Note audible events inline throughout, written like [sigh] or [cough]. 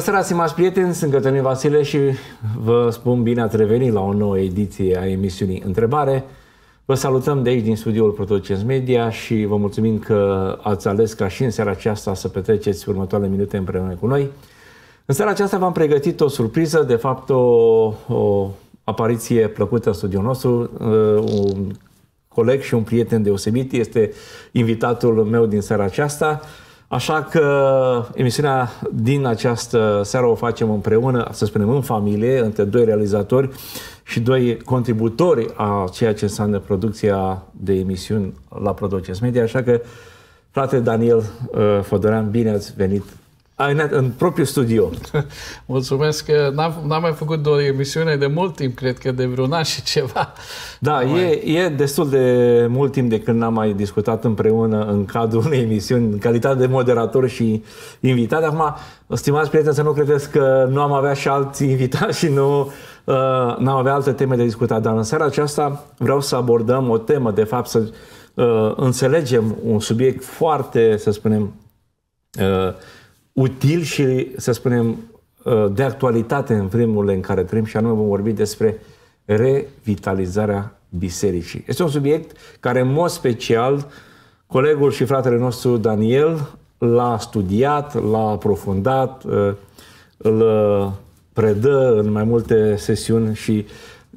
Bună seara, stimați prieteni, sunt Cătălin Vasile și vă spun bine ați revenit la o nouă ediție a emisiunii Întrebare. Vă salutăm de aici din studioul Protocens Media și vă mulțumim că ați ales ca și în seara aceasta să petreceți următoarele minute împreună cu noi. În seara aceasta v-am pregătit o surpriză, de fapt o, o apariție plăcută în studioul nostru. Uh, un coleg și un prieten deosebit este invitatul meu din seara aceasta. Așa că emisiunea din această seară o facem împreună, să spunem în familie, între doi realizatori și doi contributori a ceea ce înseamnă producția de emisiuni la Producers Media. Așa că, frate Daniel uh, Fodoran, bine ați venit în, în propriul studio. [laughs] Mulțumesc că n-am, mai făcut două emisiune de mult timp, cred că de vreun an și ceva. Da, e, mai... e destul de mult timp de când n-am mai discutat împreună în cadrul [laughs] unei emisiuni, în calitate de moderator și invitat. Acum, stimați prieteni, să nu credeți că nu am avea și alți [laughs] invitați și nu uh, n-am avea alte teme de discutat, dar în seara aceasta vreau să abordăm o temă, de fapt să uh, înțelegem un subiect foarte, să spunem, uh, util și, să spunem, ă, de actualitate în vremurile în care trăim și anume vom vorbi despre revitalizarea bisericii. Este un subiect care, în mod special, colegul și fratele nostru Daniel l-a studiat, l-a aprofundat, ă, îl predă în mai multe sesiuni și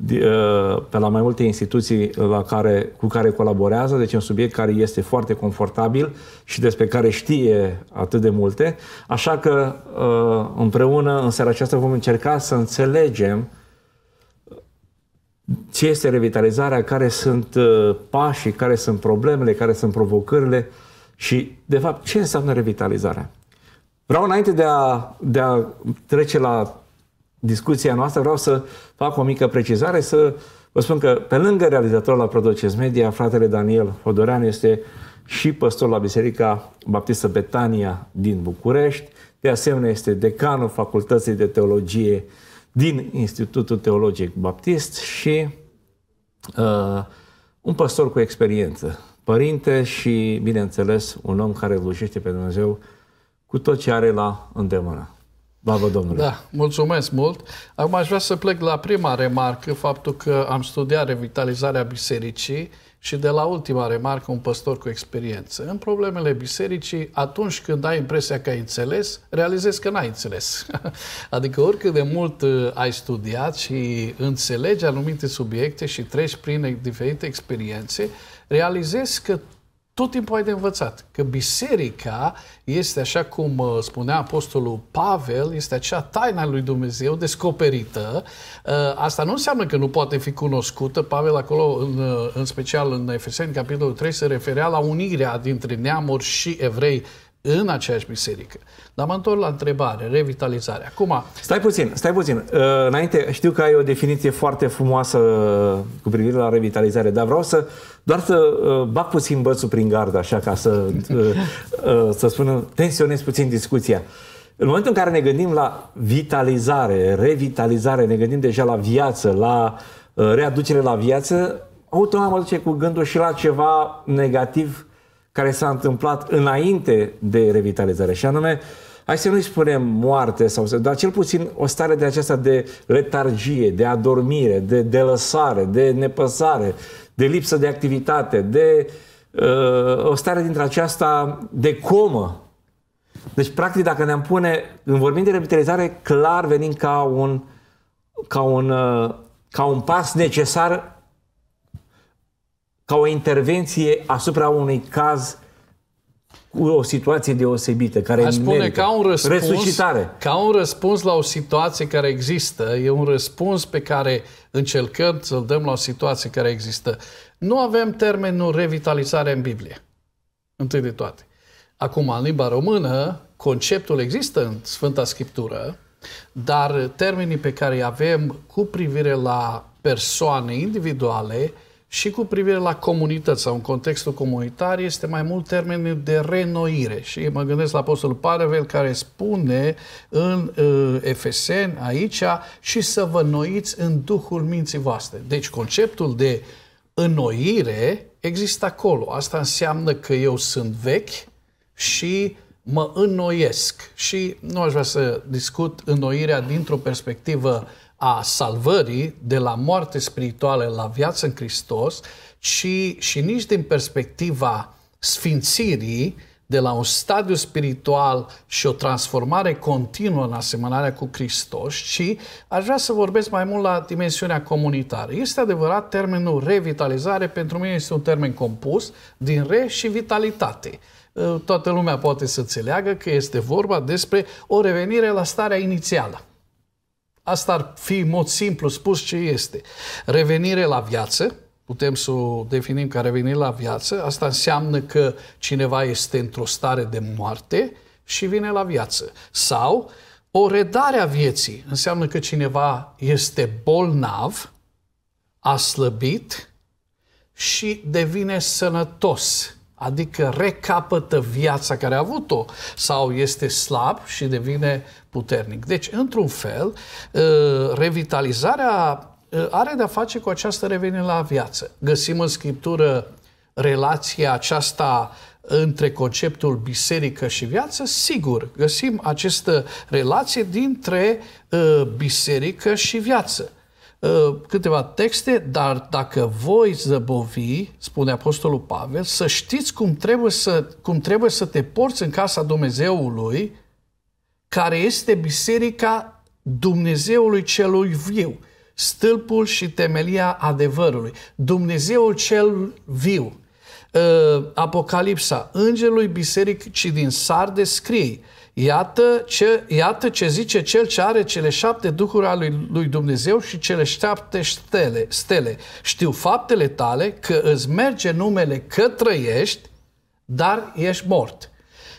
Uh, pe la mai multe instituții uh, la care, cu care colaborează, deci un subiect care este foarte confortabil și despre care știe atât de multe, așa că uh, împreună în seara aceasta vom încerca să înțelegem ce este revitalizarea, care sunt pașii, care sunt problemele, care sunt provocările și, de fapt, ce înseamnă revitalizarea. Vreau înainte de a, de a trece la discuția noastră, vreau să fac o mică precizare, să vă spun că pe lângă realizator la Prodoces Media, fratele Daniel Hodorean este și păstor la Biserica Baptistă Betania din București, de asemenea este decanul Facultății de Teologie din Institutul Teologic Baptist și uh, un păstor cu experiență, părinte și, bineînțeles, un om care slujește pe Dumnezeu cu tot ce are la îndemână. Slavă Domnului! Da, mulțumesc mult! Acum aș vrea să plec la prima remarcă, faptul că am studiat revitalizarea bisericii și de la ultima remarcă, un păstor cu experiență. În problemele bisericii, atunci când ai impresia că ai înțeles, realizezi că n-ai înțeles. [laughs] adică oricât de mult uh, ai studiat și înțelegi anumite subiecte și treci prin diferite experiențe, realizezi că tot timpul ai de învățat. Că biserica este, așa cum uh, spunea Apostolul Pavel, este acea taina lui Dumnezeu descoperită. Uh, asta nu înseamnă că nu poate fi cunoscută. Pavel acolo, în, uh, în special în Efeseni, capitolul 3, se referea la unirea dintre neamuri și evrei în aceeași biserică. Dar mă întorc la întrebare, revitalizare. Acum... Stai puțin, stai puțin. Uh, înainte, știu că ai o definiție foarte frumoasă uh, cu privire la revitalizare, dar vreau să doar să uh, bag puțin bățul prin gard, așa, ca să, să spunem, tensionez puțin discuția. În momentul în care ne gândim la vitalizare, revitalizare, ne gândim deja la viață, la readucere la viață, automat mă duce cu gândul și la ceva negativ care s-a întâmplat înainte de revitalizare, și anume, hai să nu-i spunem moarte, sau, dar cel puțin o stare de aceasta de letargie, de adormire, de lăsare, de nepăsare, de lipsă de activitate, de uh, o stare dintre aceasta de comă. Deci, practic, dacă ne-am pune, în vorbim de revitalizare, clar venim ca un, ca un, uh, ca un pas necesar ca o intervenție asupra unui caz cu o situație deosebită, care Aș spune ca un răspuns, Resuscitare. Ca un răspuns la o situație care există, e un răspuns pe care încercăm să-l dăm la o situație care există. Nu avem termenul revitalizare în Biblie. Întâi de toate. Acum, în limba română, conceptul există în Sfânta Scriptură, dar termenii pe care îi avem cu privire la persoane individuale uh, și cu privire la comunități sau în contextul comunitar este mai mult termenul de renoire și mă gândesc la Apostolul Pavel care spune în uh, Efesen aici și să vă noiți în duhul minții voastre. Deci conceptul de înnoire există acolo. Asta înseamnă că eu sunt vechi și mă înnoiesc și nu aș vrea să discut înnoirea dintr-o perspectivă a salvării de la moarte spirituală la viață în Hristos, ci și nici din perspectiva sfințirii, de la un stadiu spiritual și o transformare continuă în asemănarea cu Hristos, și aș vrea să vorbesc mai mult la dimensiunea comunitară. Este adevărat, termenul revitalizare pentru mine este un termen compus din re și vitalitate ă, toată lumea poate să înțeleagă că este vorba despre o revenire la starea inițială. Asta ar fi în mod simplu spus ce este. Revenire la viață, putem să o definim, ca revenind la viață, asta înseamnă că cineva este într-o stare de moarte și vine la viață. Sau o redare a vieții înseamnă că cineva este bolnav, a slăbit și devine sănătos, adică recapătă viața care a avut-o sau este slab și devine puternic. Deci, într-un fel, ă, revitalizarea Ă, are de-a face cu această revenire la viață. Găsim în Scriptură relația aceasta între conceptul biserică și viață, sigur, găsim această relație dintre uh, biserică și viață. Uh, câteva texte, dar dacă voi zăbovi, spune Apostolul Pavel, să știți cum trebuie să, cum trebuie să te porți în casa Dumnezeului, care este biserica Dumnezeului celui viu stâlpul și temelia adevărului, Dumnezeul cel viu. Uh, Apocalipsa, îngerului bisericii din sar scrie, Iată ce, iată ce zice cel ce are cele șapte duhuri ale lui, lui Dumnezeu și cele șapte stele, stele. Știu faptele tale că îți merge numele că trăiești, dar ești mort.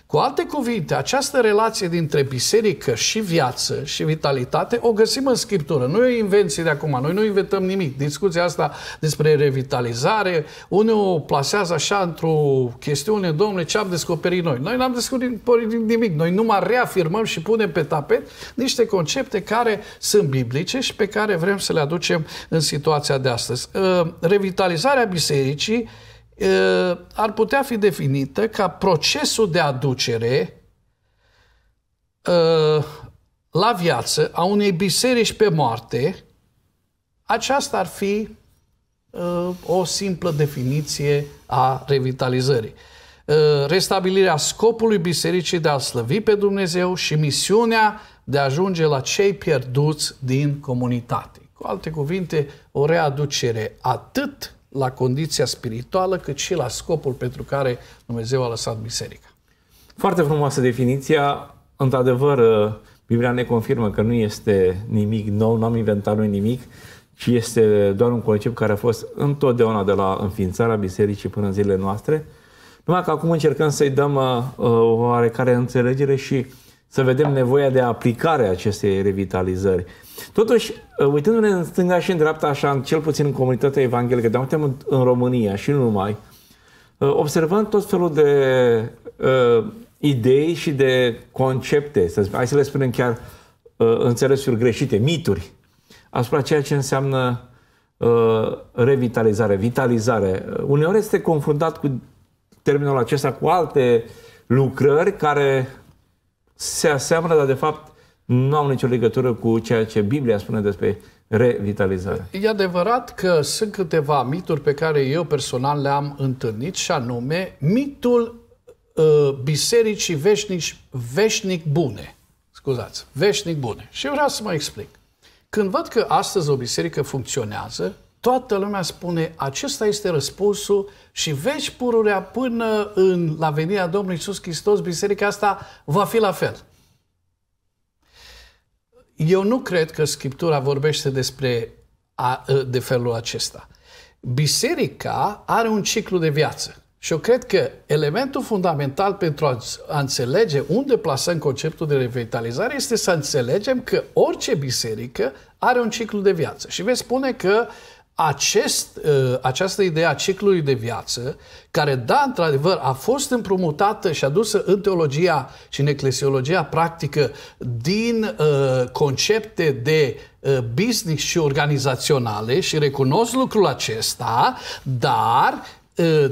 Cu alte cuvinte, această relație dintre biserică și viață și vitalitate o găsim în Scriptură. Nu e o invenție de acum, noi nu inventăm nimic. Discuția asta despre revitalizare, unii o plasează așa într-o chestiune, domnule, ce am descoperit noi? Noi n-am descoperit păi nimic, noi numai reafirmăm și punem pe tapet niște concepte care sunt biblice și pe care vrem să le aducem în situația de astăzi. Ă, revitalizarea bisericii ar putea fi definită ca procesul de aducere la viață a unei biserici pe moarte, aceasta ar fi o simplă definiție a revitalizării. Restabilirea scopului bisericii de a slăvi pe Dumnezeu și misiunea de a ajunge la cei pierduți din comunitate. Cu alte cuvinte, o readucere atât la condiția spirituală, cât și la scopul pentru care Dumnezeu a lăsat biserica. Foarte frumoasă definiția. Într-adevăr, uh, Biblia ne confirmă că nu este nimic nou, n-am inventat noi nimic, ci este doar un concept care a fost întotdeauna de la înființarea bisericii până în zilele noastre. Numai că acum încercăm să-i dăm uh, uh oarecare înțelegere și să vedem nevoia de aplicare a acestei revitalizări. Totuși, uh, uitându-ne în stânga și în dreapta, așa, cel puțin în comunitatea evanghelică, dar uităm în România și nu numai, uh, observăm tot felul de uh, idei și de concepte, să, hai să le spunem chiar uh, înțelesuri greșite, mituri, asupra ceea ce înseamnă uh, revitalizare, vitalizare. Uneori este confundat cu terminul acesta cu alte lucrări care se aseamănă, dar de fapt nu au nicio legătură cu ceea ce Biblia spune despre revitalizare. E adevărat că sunt câteva mituri pe care eu personal le-am întâlnit și anume mitul uh, bisericii veșnici, veșnic bune. Scuzați, veșnic bune. Și eu vreau să mă explic. Când văd că astăzi o biserică funcționează, toată lumea spune, acesta este răspunsul și veci pururea până în, la venirea Domnului Iisus Hristos, biserica asta va fi la fel. Eu nu cred că Scriptura vorbește despre a, de felul acesta. Biserica are un ciclu de viață. Și eu cred că elementul fundamental pentru a înțelege unde plasăm conceptul de revitalizare este să înțelegem că orice biserică are un ciclu de viață. Și vei spune că uh, acest, ă, această idee a ciclului de viață, care, da, într-adevăr, a fost împrumutată și adusă în teologia și în eclesiologia practică din uh, concepte de uh, business și organizaționale și recunosc lucrul acesta, dar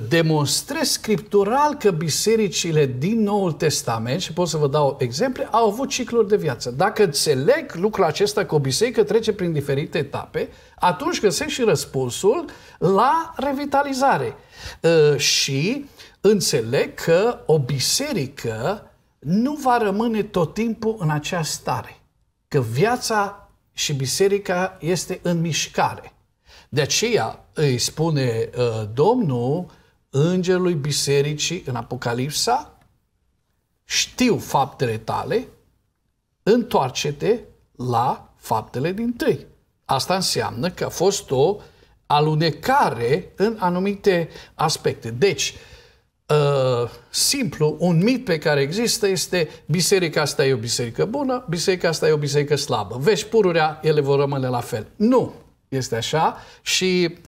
demonstrez scriptural că bisericile din Noul Testament, și pot să vă dau exemple, au avut cicluri de viață. Dacă înțeleg lucrul acesta că o biserică trece prin diferite etape, atunci găsesc și răspunsul la revitalizare. Și înțeleg că o biserică nu va rămâne tot timpul în această stare. Că viața și biserica este în mișcare. De aceea îi spune uh, Domnul îngerului bisericii în Apocalipsa, știu faptele tale, întoarce-te la faptele din tâi. Asta înseamnă că a fost o alunecare în anumite aspecte. Deci, uh, simplu, un mit pe care există este biserica asta e o biserică bună, biserica asta e o biserică slabă. Vezi pururea, ele vor rămâne la fel. Nu! este așa și